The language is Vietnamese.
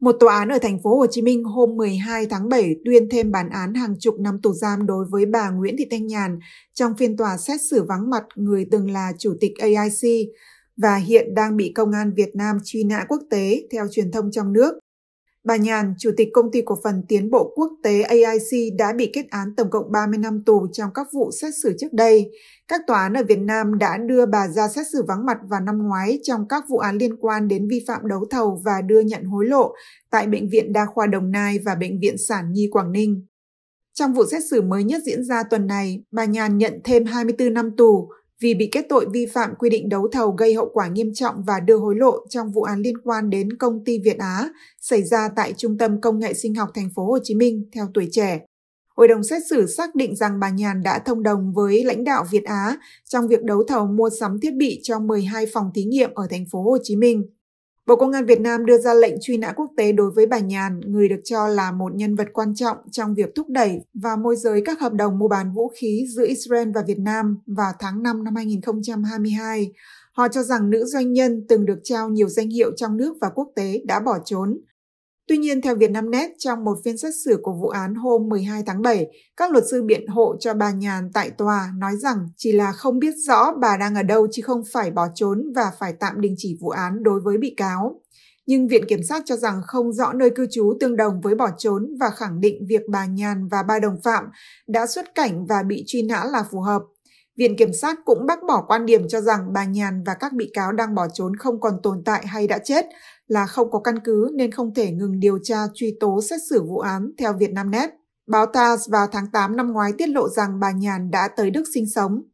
Một tòa án ở thành phố Hồ Chí Minh hôm 12 tháng 7 tuyên thêm bản án hàng chục năm tù giam đối với bà Nguyễn Thị Thanh Nhàn trong phiên tòa xét xử vắng mặt người từng là chủ tịch AIC và hiện đang bị công an Việt Nam truy nã quốc tế theo truyền thông trong nước. Bà Nhàn, Chủ tịch Công ty Cổ phần Tiến bộ Quốc tế AIC đã bị kết án tổng cộng 30 năm tù trong các vụ xét xử trước đây. Các tòa án ở Việt Nam đã đưa bà ra xét xử vắng mặt vào năm ngoái trong các vụ án liên quan đến vi phạm đấu thầu và đưa nhận hối lộ tại Bệnh viện Đa khoa Đồng Nai và Bệnh viện Sản Nhi Quảng Ninh. Trong vụ xét xử mới nhất diễn ra tuần này, bà Nhàn nhận thêm 24 năm tù, vì bị kết tội vi phạm quy định đấu thầu gây hậu quả nghiêm trọng và đưa hối lộ trong vụ án liên quan đến công ty Việt Á xảy ra tại Trung tâm Công nghệ Sinh học Thành phố Hồ Chí Minh theo tuổi trẻ. Hội đồng xét xử xác định rằng bà Nhàn đã thông đồng với lãnh đạo Việt Á trong việc đấu thầu mua sắm thiết bị cho 12 phòng thí nghiệm ở thành phố Hồ Chí Minh. Bộ Công an Việt Nam đưa ra lệnh truy nã quốc tế đối với bà Nhàn, người được cho là một nhân vật quan trọng trong việc thúc đẩy và môi giới các hợp đồng mua bán vũ khí giữa Israel và Việt Nam vào tháng 5 năm 2022. Họ cho rằng nữ doanh nhân từng được trao nhiều danh hiệu trong nước và quốc tế đã bỏ trốn, Tuy nhiên, theo Vietnamnet, trong một phiên xét xử của vụ án hôm 12 tháng 7, các luật sư biện hộ cho bà Nhàn tại tòa nói rằng chỉ là không biết rõ bà đang ở đâu chứ không phải bỏ trốn và phải tạm đình chỉ vụ án đối với bị cáo. Nhưng Viện Kiểm sát cho rằng không rõ nơi cư trú tương đồng với bỏ trốn và khẳng định việc bà Nhàn và ba đồng phạm đã xuất cảnh và bị truy nã là phù hợp. Viện Kiểm sát cũng bác bỏ quan điểm cho rằng bà Nhàn và các bị cáo đang bỏ trốn không còn tồn tại hay đã chết là không có căn cứ nên không thể ngừng điều tra truy tố xét xử vụ án theo Vietnamnet. Báo Tas vào tháng 8 năm ngoái tiết lộ rằng bà Nhàn đã tới Đức sinh sống